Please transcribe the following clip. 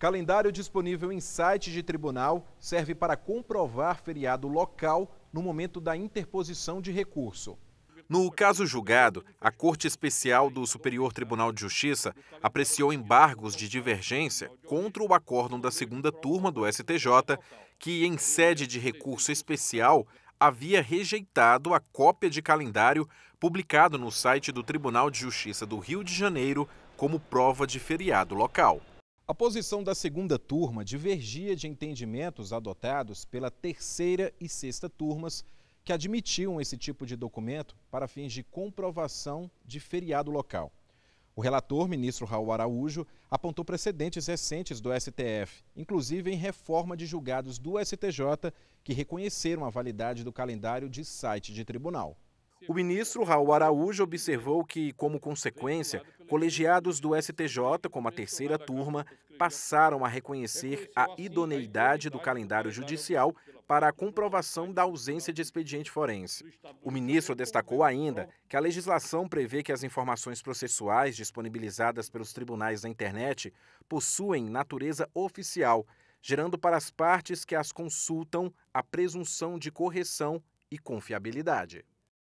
Calendário disponível em site de tribunal serve para comprovar feriado local no momento da interposição de recurso. No caso julgado, a Corte Especial do Superior Tribunal de Justiça apreciou embargos de divergência contra o acórdão da segunda turma do STJ, que, em sede de recurso especial, havia rejeitado a cópia de calendário publicado no site do Tribunal de Justiça do Rio de Janeiro como prova de feriado local. A posição da segunda turma divergia de entendimentos adotados pela terceira e sexta turmas, que admitiam esse tipo de documento para fins de comprovação de feriado local. O relator, ministro Raul Araújo, apontou precedentes recentes do STF, inclusive em reforma de julgados do STJ, que reconheceram a validade do calendário de site de tribunal. O ministro Raul Araújo observou que, como consequência, colegiados do STJ, como a terceira turma, passaram a reconhecer a idoneidade do calendário judicial para a comprovação da ausência de expediente forense. O ministro destacou ainda que a legislação prevê que as informações processuais disponibilizadas pelos tribunais na internet possuem natureza oficial, gerando para as partes que as consultam a presunção de correção e confiabilidade.